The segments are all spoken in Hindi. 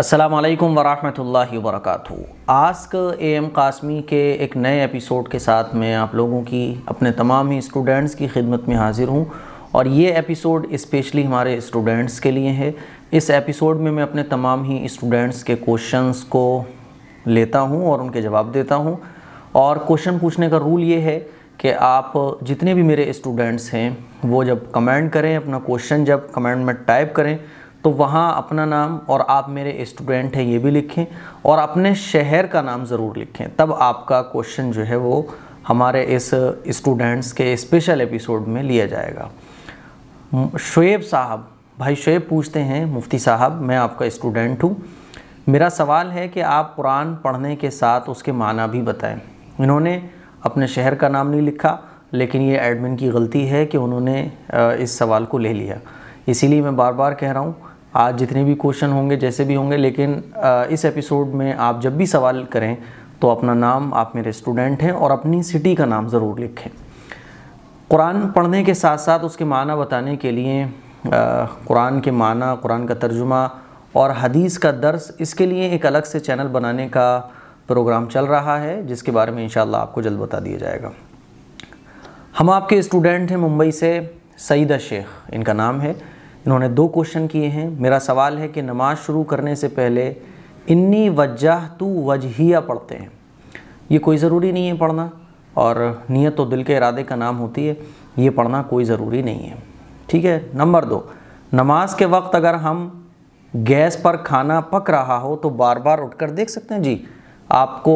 असलकम वरहमल वरक आस्क ए एम कासमी के एक नए एपिसोड के साथ मैं आप लोगों की अपने तमाम ही स्टूडेंट्स की खिदमत में हाज़िर हूँ और ये एपिसोड इस्पेशली हमारे स्टूडेंट्स के लिए है इस एपिसोड में मैं अपने तमाम ही स्टूडेंट्स के क्वेश्चंस को लेता हूँ और उनके जवाब देता हूँ और क्वेश्चन पूछने का रूल ये है कि आप जितने भी मेरे स्टूडेंट्स हैं वो जब कमेंट करें अपना क्वेश्चन जब कमेंट में टाइप करें तो वहाँ अपना नाम और आप मेरे स्टूडेंट हैं ये भी लिखें और अपने शहर का नाम ज़रूर लिखें तब आपका क्वेश्चन जो है वो हमारे इस स्टूडेंट्स के स्पेशल एपिसोड में लिया जाएगा शुएब साहब भाई शुएब पूछते हैं मुफ्ती साहब मैं आपका स्टूडेंट हूँ मेरा सवाल है कि आप कुरान पढ़ने के साथ उसके माना भी बताएं इन्होंने अपने शहर का नाम नहीं लिखा लेकिन ये एडमिन की गलती है कि उन्होंने इस सवाल को ले लिया इसीलिए मैं बार बार कह रहा हूँ आज जितने भी क्वेश्चन होंगे जैसे भी होंगे लेकिन इस एपिसोड में आप जब भी सवाल करें तो अपना नाम आप मेरे स्टूडेंट हैं और अपनी सिटी का नाम ज़रूर लिखें कुरान पढ़ने के साथ साथ उसके माना बताने के लिए कुरान के माना कुरान का तर्जुमा और हदीस का दर्स इसके लिए एक अलग से चैनल बनाने का प्रोग्राम चल रहा है जिसके बारे में इन आपको जल्द बता दिया जाएगा हम आपके स्टूडेंट हैं मुंबई से सईदा शेख इनका नाम है इन्होंने दो क्वेश्चन किए हैं मेरा सवाल है कि नमाज शुरू करने से पहले इन्नी वजह तो वजहिया पढ़ते हैं ये कोई ज़रूरी नहीं है पढ़ना और नीयत तो दिल के इरादे का नाम होती है ये पढ़ना कोई ज़रूरी नहीं है ठीक है नंबर दो नमाज के वक्त अगर हम गैस पर खाना पक रहा हो तो बार बार उठकर देख सकते हैं जी आपको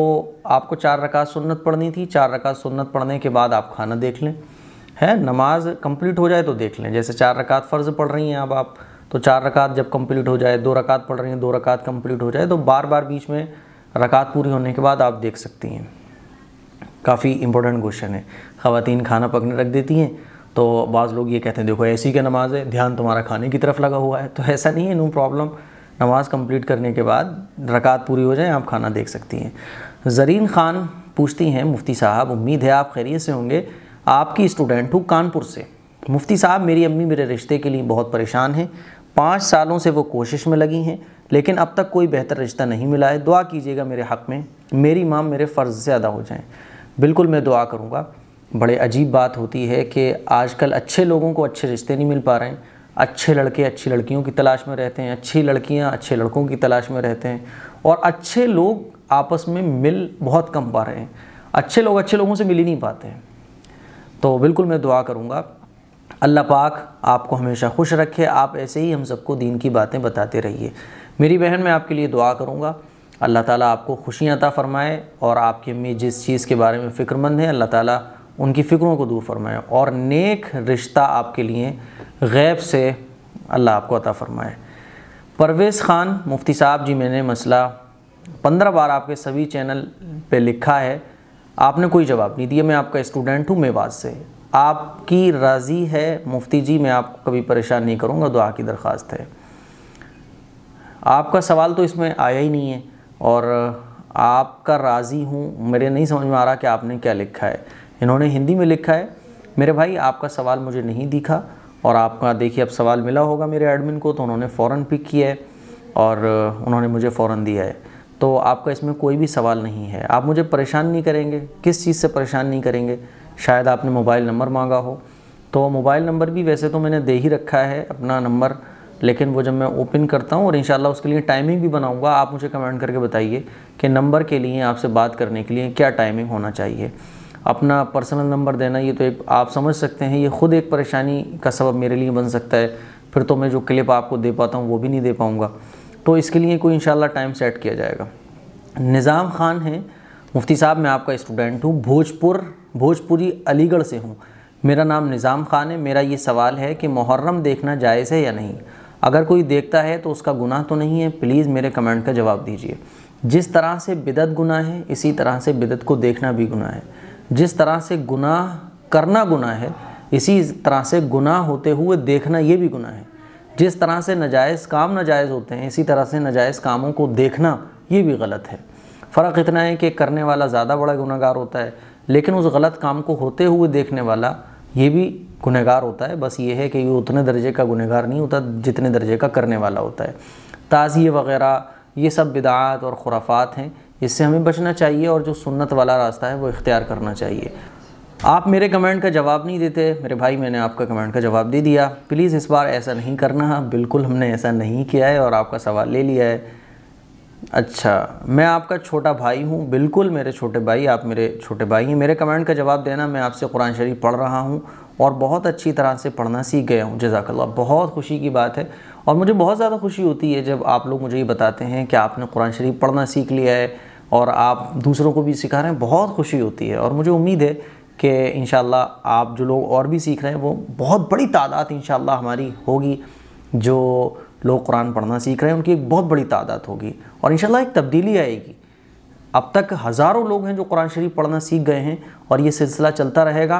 आपको चार रकात सुन्नत पढ़नी थी चार रकात सुन्नत पढ़ने के बाद आप खाना देख लें है नमाज कंप्लीट हो जाए तो देख लें जैसे चार रकात फ़र्ज़ पढ़ रही हैं अब आप तो चार रकात जब कंप्लीट हो जाए दो रकात पढ़ रही हैं दो रकात कंप्लीट हो जाए तो बार बार बीच में रकात पूरी होने के बाद आप देख सकती हैं काफ़ी इंपॉर्टेंट क्वेश्चन है ख़वातीन खाना पकने रख देती हैं तो बाज़ लोग ये कहते हैं देखो ऐसी क्या नमाज है ध्यान तुम्हारा खाने की तरफ लगा हुआ है तो ऐसा नहीं है नो प्रॉब्लम नमाज़ कंप्लीट करने के बाद रकात पूरी हो जाए आप खाना देख सकती हैं जरीन ख़ान पूछती हैं मुफ्ती साहब उम्मीद है आप खैरियत से होंगे आपकी स्टूडेंट हूँ कानपुर से मुफ्ती साहब मेरी अम्मी मेरे रिश्ते के लिए बहुत परेशान हैं पाँच सालों से वो कोशिश में लगी हैं लेकिन अब तक कोई बेहतर रिश्ता नहीं मिला है दुआ कीजिएगा मेरे हक़ में मेरी माँ मेरे फ़र्ज़ से अदा हो जाएँ बिल्कुल मैं दुआ करूँगा बड़े अजीब बात होती है कि आजकल अच्छे लोगों को अच्छे रिश्ते नहीं मिल पा रहे हैं अच्छे लड़के अच्छी लड़कियों की तलाश में रहते हैं अच्छी लड़कियाँ अच्छे लड़कों की तलाश में रहते हैं और अच्छे लोग आपस में मिल बहुत कम पा रहे हैं अच्छे लोग अच्छे लोगों से मिल ही नहीं पाते हैं तो बिल्कुल मैं दुआ करूँगा अल्लाह पाक आपको हमेशा खुश रखे आप ऐसे ही हम सबको दीन की बातें बताते रहिए मेरी बहन मैं आपके लिए दुआ करूँगा अल्लाह ताला आपको खुशियाँ अता फ़रमाए और आपकी अम्मी जिस चीज़ के बारे में फ़िक्रमंद हैं अल्लाह ताला उनकी फ़िक्रों को दूर फरमाए और नेक रिश्ता आपके लिए गैब से अल्लाह आपको अता फ़रमाए परवेज़ ख़ान मुफ्ती साहब जी मैंने मसला पंद्रह बार आपके सभी चैनल पे लिखा है आपने कोई जवाब नहीं दिया मैं आपका स्टूडेंट हूँ मेवाज से आपकी राज़ी है मुफ्ती जी मैं आपको कभी परेशान नहीं करूँगा दुआ की दरख्वास्त है आपका सवाल तो इसमें आया ही नहीं है और आपका राज़ी हूँ मेरे नहीं समझ में आ रहा कि आपने क्या लिखा है इन्होंने हिंदी में लिखा है मेरे भाई आपका सवाल मुझे नहीं दिखा और आपका देखिए अब सवाल मिला होगा मेरे एडमिन को तो उन्होंने फ़ौरन पिक किया है और उन्होंने मुझे फ़ौरन दिया है तो आपका इसमें कोई भी सवाल नहीं है आप मुझे परेशान नहीं करेंगे किस चीज़ से परेशान नहीं करेंगे शायद आपने मोबाइल नंबर मांगा हो तो मोबाइल नंबर भी वैसे तो मैंने दे ही रखा है अपना नंबर लेकिन वो जब मैं ओपन करता हूँ और इन उसके लिए टाइमिंग भी बनाऊँगा आप मुझे कमेंट करके बताइए कि नंबर के लिए आपसे बात करने के लिए क्या टाइमिंग होना चाहिए अपना पर्सनल नंबर देना ये तो एक आप समझ सकते हैं ये ख़ुद एक परेशानी का सबब मेरे लिए बन सकता है फिर तो मैं जो क्लिप आपको दे पाता हूँ वो भी नहीं दे पाऊँगा तो इसके लिए कोई इन टाइम सेट किया जाएगा निज़ाम ख़ान हैं मुफ्ती साहब मैं आपका स्टूडेंट हूँ भोजपुर भोजपुरी अलीगढ़ से हूँ मेरा नाम निज़ाम ख़ान है मेरा ये सवाल है कि मुहर्रम देखना जायज़ है या नहीं अगर कोई देखता है तो उसका गुनाह तो नहीं है प्लीज़ मेरे कमेंट का जवाब दीजिए जिस तरह से बिदत गुनाह है इसी तरह से बिदत को देखना भी गुनाह है जिस तरह से गुनाह करना गुनाह है इसी तरह से गुनाह होते हुए देखना ये भी गुनाह है जिस तरह से नजायज़ काम नजायज़ होते हैं इसी तरह से नजायज़ कामों को देखना ये भी गलत है फ़र्क इतना है कि करने वाला ज़्यादा बड़ा गुनहगार होता है लेकिन उस गलत काम को होते हुए देखने वाला ये भी गुनहगार होता है बस ये है कि ये उतने दर्जे का गुनहगार नहीं होता जितने दर्जे का करने वाला होता है ताज़िए वगैरह ये सब बिदात और खुराफात हैं इससे हमें बचना चाहिए और जो सुन्नत वाला रास्ता है वो इख्तियार करना चाहिए आप मेरे कमेंट का जवाब नहीं देते मेरे भाई मैंने आपका कमेंट का जवाब दे दिया प्लीज़ इस बार ऐसा नहीं करना बिल्कुल हमने ऐसा नहीं किया है और आपका सवाल ले लिया है अच्छा मैं आपका छोटा भाई हूँ बिल्कुल मेरे छोटे भाई आप मेरे छोटे भाई हैं मेरे कमेंट का जवाब देना मैं आपसे कुरान शरीफ पढ़ रहा हूँ और बहुत अच्छी तरह से पढ़ना सीख गया हूँ जजाकल्ला बहुत खुशी की बात है और मुझे बहुत ज़्यादा खुशी होती है जब आप लोग मुझे ये बताते हैं कि आपने कुरान शरीफ पढ़ना सीख लिया है और आप दूसरों को भी सिखा रहे हैं बहुत खुशी होती है और मुझे उम्मीद है कि इन आप जो लोग और भी सीख रहे हैं वो बहुत बड़ी तादाद इन हमारी होगी जो लोग कुरान पढ़ना सीख रहे हैं उनकी एक बहुत बड़ी तादाद होगी और इन एक तब्दीली आएगी अब तक हज़ारों लोग हैं जो कुरान शरीफ पढ़ना सीख गए हैं और ये सिलसिला चलता रहेगा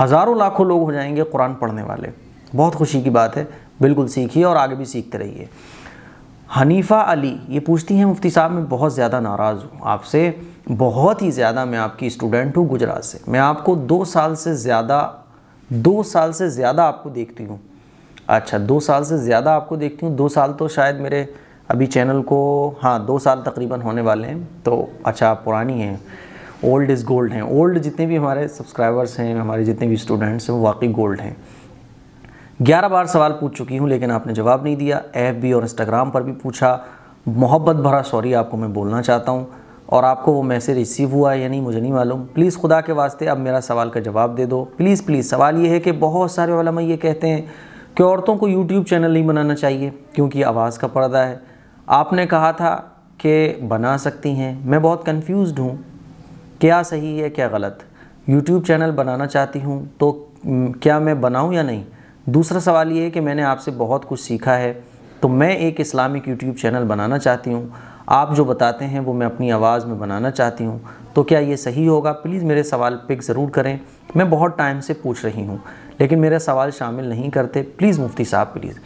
हज़ारों लाखों लोग हो जाएंगे कुरान पढ़ने वाले बहुत खुशी की बात है बिल्कुल सीखिए और आगे भी सीखते रहिए हनीफ़ा अली ये पूछती हैं मुफ्ती साहब मैं बहुत ज़्यादा नाराज़ हूँ आपसे बहुत ही ज़्यादा मैं आपकी स्टूडेंट हूँ गुजरात से मैं आपको दो साल से ज़्यादा दो साल से ज़्यादा आपको देखती हूँ अच्छा दो साल से ज़्यादा आपको देखती हूँ दो साल तो शायद मेरे अभी चैनल को हाँ दो साल तकरीबन होने वाले हैं तो अच्छा आप पुरानी हैं ओल्ड इज़ गोल्ड हैं ओल्ड जितने भी हमारे सब्सक्राइबर्स हैं हमारे जितने भी स्टूडेंट्स हैं वो वाकई गोल्ड हैं ग्यारह बार सवाल पूछ चुकी हूँ लेकिन आपने जवाब नहीं दिया एफ और इंस्टाग्राम पर भी पूछा मोहब्बत भरा सॉरी आपको मैं बोलना चाहता हूँ और आपको वो मैसेज रिसीव हुआ है या नहीं मुझे नहीं मालूम प्लीज़ खुदा के वास्ते अब मेरा सवाल का जवाब दे दो प्लीज़ प्लीज़ सवाल ये है कि बहुत सारे वालम ये कहते हैं कि औरतों को यूट्यूब चैनल नहीं बनाना चाहिए क्योंकि आवाज़ का पर्दा है आपने कहा था कि बना सकती हैं मैं बहुत कन्फ्यूज़ हूँ क्या सही है क्या गलत यूट्यूब चैनल बनाना चाहती हूँ तो क्या मैं बनाऊँ या नहीं दूसरा सवाल ये है कि मैंने आपसे बहुत कुछ सीखा है तो मैं एक इस्लामिक यूट्यूब चैनल बनाना चाहती हूँ आप जो बताते हैं वो मैं अपनी आवाज़ में बनाना चाहती हूँ तो क्या ये सही होगा प्लीज़ मेरे सवाल पिक ज़रूर करें मैं बहुत टाइम से पूछ रही हूँ लेकिन मेरा सवाल शामिल नहीं करते प्लीज़ मुफ्ती साहब प्लीज़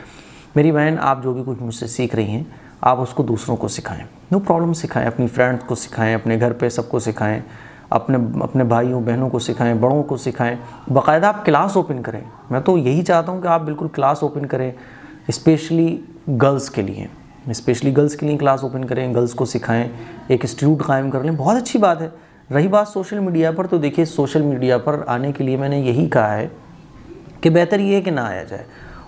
मेरी बहन आप जो भी कुछ मुझसे सीख रही हैं आप उसको दूसरों को सिखाएं नो प्रॉब्लम सिखाएं अपनी फ्रेंड्स को सिखाएं अपने घर पे सबको सिखाएं अपने अपने भाइयों बहनों को सिखाएं बड़ों को सिखाएं बाकायदा आप क्लास ओपन करें मैं तो यही चाहता हूँ कि आप बिल्कुल क्लास ओपन करें स्पेशली गर्ल्स के लिए स्पेशली गर्ल्स के लिए क्लास ओपन करें गर्ल्स को सिखाएं एक इंस्टीट्यूट कायम कर लें बहुत अच्छी बात है रही बात सोशल मीडिया पर तो देखिए सोशल मीडिया पर आने के लिए मैंने यही कहा है कि बेहतर ये है कि ना आया जाए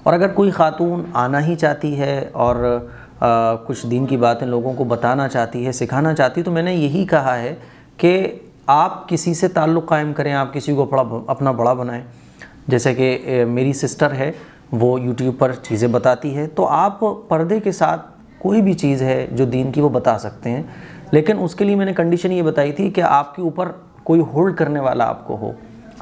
और अगर कोई ख़ातून आना ही चाहती है और आ, कुछ दिन की बातें लोगों को बताना चाहती है सिखाना चाहती है तो मैंने यही कहा है कि आप किसी से ताल्लुक़ कायम करें आप किसी को अपना अपना बड़ा बनाएं जैसे कि मेरी सिस्टर है वो यूट्यूब पर चीज़ें बताती है तो आप पर्दे के साथ कोई भी चीज़ है जो दीन की वो बता सकते हैं लेकिन उसके लिए मैंने कंडीशन ये बताई थी कि आपके ऊपर कोई होल्ड करने वाला आपको हो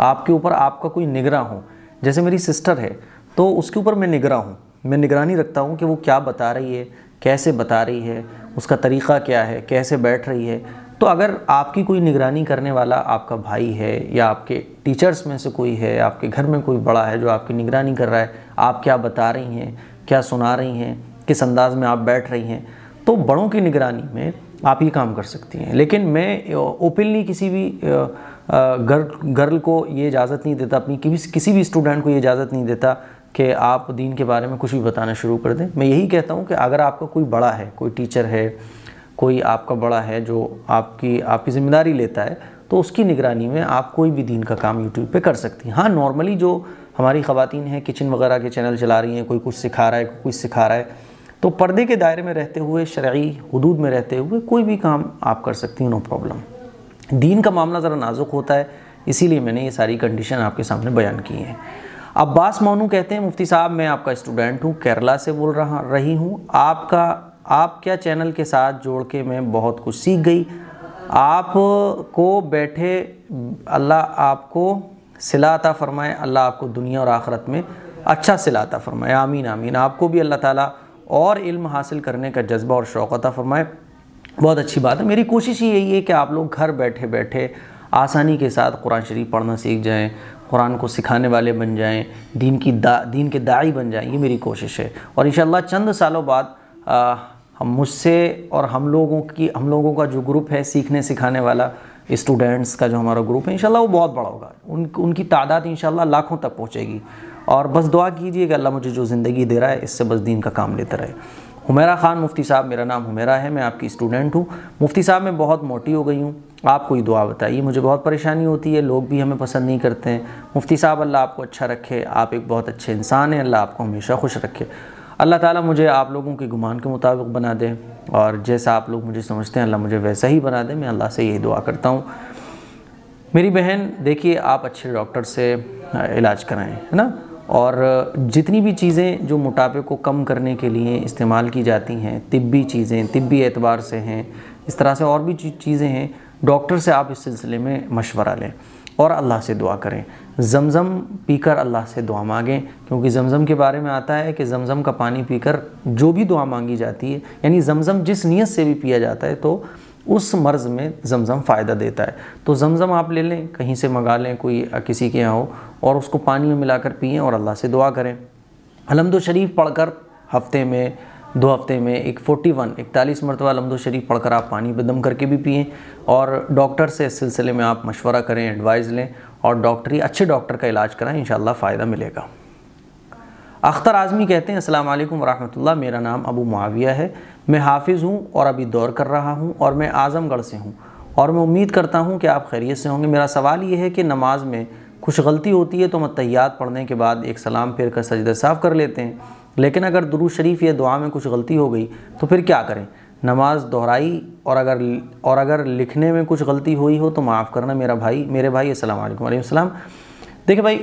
आपके ऊपर आपका कोई निगरा हो जैसे मेरी सिस्टर है तो उसके ऊपर मैं निगरा हूँ मैं निगरानी रखता हूँ कि वो क्या बता रही है कैसे बता रही है उसका तरीक़ा क्या है कैसे बैठ रही है तो अगर आपकी कोई निगरानी करने वाला आपका भाई है या आपके टीचर्स में से कोई है आपके घर में कोई बड़ा है जो आपकी निगरानी कर रहा है आप क्या बता रही हैं क्या सुना रही हैं किस अंदाज में आप बैठ रही हैं तो बड़ों की निगरानी में आप ये काम कर सकती हैं लेकिन मैं ओपनली किसी भी गर्ल गर्ल को ये इजाज़त नहीं देता अपनी किसी किसी भी स्टूडेंट को ये इजाज़त नहीं देता कि आप दीन के बारे में कुछ भी बताना शुरू कर दें मैं यही कहता हूँ कि अगर आपका कोई बड़ा है कोई टीचर है कोई आपका बड़ा है जो आपकी आपकी ज़िम्मेदारी लेता है तो उसकी निगरानी में आप कोई भी दीन का काम यूट्यूब पर कर सकती हैं हाँ नॉर्मली जो हमारी ख़वातीन हैं किचन वगैरह के चैनल चला रही हैं कोई कुछ सिखा रहा है कोई कुछ सिखा रहा है तो पर्दे के दायरे में रहते हुए शर्य हदूद में रहते हुए कोई भी काम आप कर सकती हैं नो प्रॉब्लम दीन का मामला ज़रा नाजुक होता है इसीलिए मैंने ये सारी कंडीशन आपके सामने बयान की है अब्बास मोनू कहते हैं मुफ्ती साहब मैं आपका स्टूडेंट हूँ केरला से बोल रहा रही हूँ आपका आप क्या चैनल के साथ जोड़ के मैं बहुत कुछ सीख गई आप को बैठे अल्लाह आपको सिलाता फरमाए अल्लाह आपको दुनिया और आखरत में अच्छा सिलाता फरमाए आमीन आमीन आपको भी अल्लाह ताला और इल्म हासिल करने का जज्बा और शौक़ अता फरमाए बहुत अच्छी बात है मेरी कोशिश ही यही है कि आप लोग घर बैठे बैठे आसानी के साथ कुरान शरीफ पढ़ना सीख जाएं कुरान को सिखाने वाले बन जाएं दीन की दा दीन के दाई बन जाएं ये मेरी कोशिश है और इन चंद सालों बाद हम मुझसे और हम लोगों की हम लोगों का जो ग्रुप है सीखने सिखाने वाला स्टूडेंट्स का जो हमारा ग्रुप है इंशाल्लाह वो बहुत बड़ा होगा उन उनकी तादाद इंशाल्लाह लाखों तक पहुँचेगी और बस दुआ कीजिए कि अल्लाह मुझे जो ज़िंदगी दे रहा है इससे बस दीन का काम लेता रहे हुमेरा ख़ान मुफ्ती साहब मेरा नाम हुमेरा है मैं आपकी स्टूडेंट हूँ मुफ्ती साहब मैं बहुत मोटी हो गई हूँ आप कोई दुआ बताइए मुझे बहुत परेशानी होती है लोग भी हमें पसंद नहीं करते हैं मुफ्ती साहब अल्लाह आपको अच्छा रखे आप एक बहुत अच्छे इंसान हैं अल्लाह आपको हमेशा खुश रखे अल्लाह ताला मुझे आप लोगों के गुमान के मुताबिक बना दें और जैसा आप लोग मुझे समझते हैं अल्लाह मुझे वैसा ही बना दें मैं अल्लाह से यही दुआ करता हूँ मेरी बहन देखिए आप अच्छे डॉक्टर से इलाज कराएँ है ना और जितनी भी चीज़ें जो मोटापे को कम करने के लिए इस्तेमाल की जाती हैं तिब्बी चीज़ें तिब्बी एतबार से हैं इस तरह से और भी चीज़ें हैं डॉक्टर से आप इस सिलसिले में मशवरा लें और अल्लाह से दुआ करें जमज़म पीकर अल्लाह से दुआ मांगें क्योंकि जमज़म के बारे में आता है कि जमज़म का पानी पीकर जो भी दुआ मांगी जाती है यानी जमज़म जिस नीयत से भी पिया जाता है तो उस मर्ज़ में जमज़म फ़ायदा देता है तो जमज़म आप ले लें कहीं से मंगा लें कोई किसी के यहाँ हो और उसको पानी में मिलाकर पिएँ और अल्लाह से दुआ करें अलमदो शरीफ पढ़कर हफ्ते में दो हफ्ते में एक 41 इकतालीस मरतबा अलमदो शरीफ पढ़कर आप पानी पर दम करके भी पिएँ और डॉक्टर से इस सिलसिले में आप मशवरा करें एडवाइस लें और डॉक्टरी अच्छे डॉक्टर का इलाज कराएं इन फ़ायदा मिलेगा अख्तर आज़मी कहते हैं असल वरहमल मेरा नाम अबू माविया है मैं हाफिज़ हूँ और अभी दौर कर रहा हूँ और मैं आज़मगढ़ से हूँ और मैं उम्मीद करता हूँ कि आप खैरियत से होंगे मेरा सवाल ये है कि नमाज में कुछ गलती होती है तो मतहयात पढ़ने के बाद एक सलाम फिर कर सजद साफ़ कर लेते हैं लेकिन अगर दुरू शरीफ या दुआ में कुछ गलती हो गई तो फिर क्या करें नमाज दोहराई और अगर और अगर लिखने में कुछ गलती हुई हो तो माफ़ करना मेरा भाई मेरे भाई असल वालेकुम देखिए भाई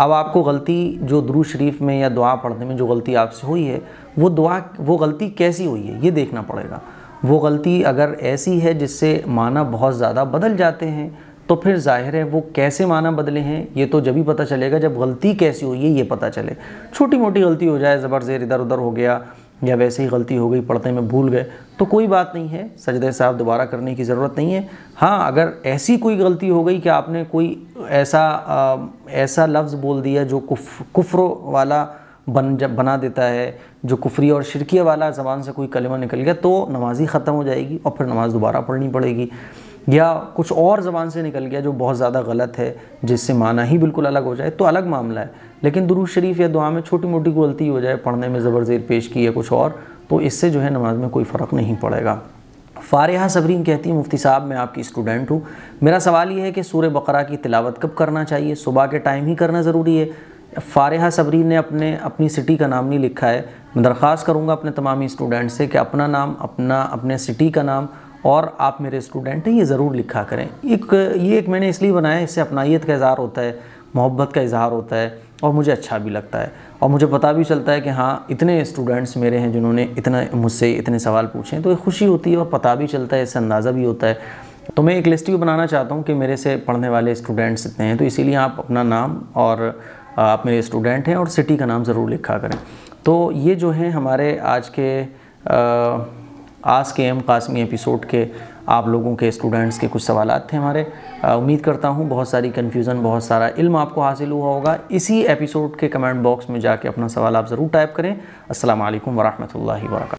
अब आपको गलती जो दरू शरीफ में या दुआ पढ़ने में जो गलती आपसे हुई है वो दुआ वो गलती कैसी हुई है ये देखना पड़ेगा वो गलती अगर ऐसी है जिससे माना बहुत ज़्यादा बदल जाते हैं तो फिर जाहिर है वो कैसे माना बदले हैं ये तो जब ही पता चलेगा जब गलती कैसी हुई है ये पता चले छोटी मोटी गलती हो जाए ज़बर ज़ेर इधर उधर हो गया या वैसे ही गलती हो गई पढ़ते में भूल गए तो कोई बात नहीं है सजद साहब दोबारा करने की ज़रूरत नहीं है हाँ अगर ऐसी कोई गलती हो गई कि आपने कोई ऐसा आ, ऐसा लफ्ज़ बोल दिया जो कुफ कुफ्र वाला बन जब बना देता है जो कुफरी और शिरकिया वाला ज़बान से कोई कलमा निकल गया तो नमाज ही ख़त्म हो जाएगी और फिर नमाज़ दोबारा पढ़नी पड़ेगी या कुछ और ज़बान से निकल गया जो बहुत ज़्यादा गलत है जिससे माना ही बिल्कुल अलग हो जाए तो अलग मामला है लेकिन दुरूज शरीफ या दुआ में छोटी मोटी गलती हो जाए पढ़ने में ज़बर ज़ेर पेश की या कुछ और तो इससे जो है नमाज में कोई फ़र्क नहीं पड़ेगा फ़ारहा सबरीन कहती है मुफ्ती साहब मैं आपकी स्टूडेंट हूँ मेरा सवाल ये है कि सूर्य बकरा की तिलावत कब करना चाहिए सुबह के टाइम ही करना ज़रूरी है फ़ारहा सबरीन ने अपने अपनी सिटी का नाम नहीं लिखा है मैं दरख्वास्त करूँगा अपने तमाम स्टूडेंट से कि अपना नाम अपना अपने सिटी का नाम और आप मेरे स्टूडेंट हैं ये ज़रूर लिखा करें एक ये एक मैंने इसलिए बनाया इससे अपनाइत का इजहार होता है मोहब्बत का इजहार होता है और मुझे अच्छा भी लगता है और मुझे पता भी चलता है कि हाँ इतने स्टूडेंट्स मेरे हैं जिन्होंने इतना मुझसे इतने सवाल पूछे हैं तो खुशी होती है और पता भी चलता है इससे अंदाज़ा भी होता है तो मैं एक लिस्ट भी बनाना चाहता हूँ कि मेरे से पढ़ने वाले स्टूडेंट्स इतने हैं तो इसीलिए आप अपना नाम और आप मेरे स्टूडेंट हैं और सिटी का नाम ज़रूर लिखा करें तो ये जो हैं हमारे आज के आ, आज के एम कासमी एपिसोड के आप लोगों के स्टूडेंट्स के कुछ सवाल थे हमारे उम्मीद करता हूँ बहुत सारी कन्फ्यूज़न बहुत सारा इल्म आपको हासिल हुआ होगा इसी एपिसोड के कमेंट बॉक्स में जाके अपना सवाल आप ज़रूर टाइप करें असल वरहमल वर्क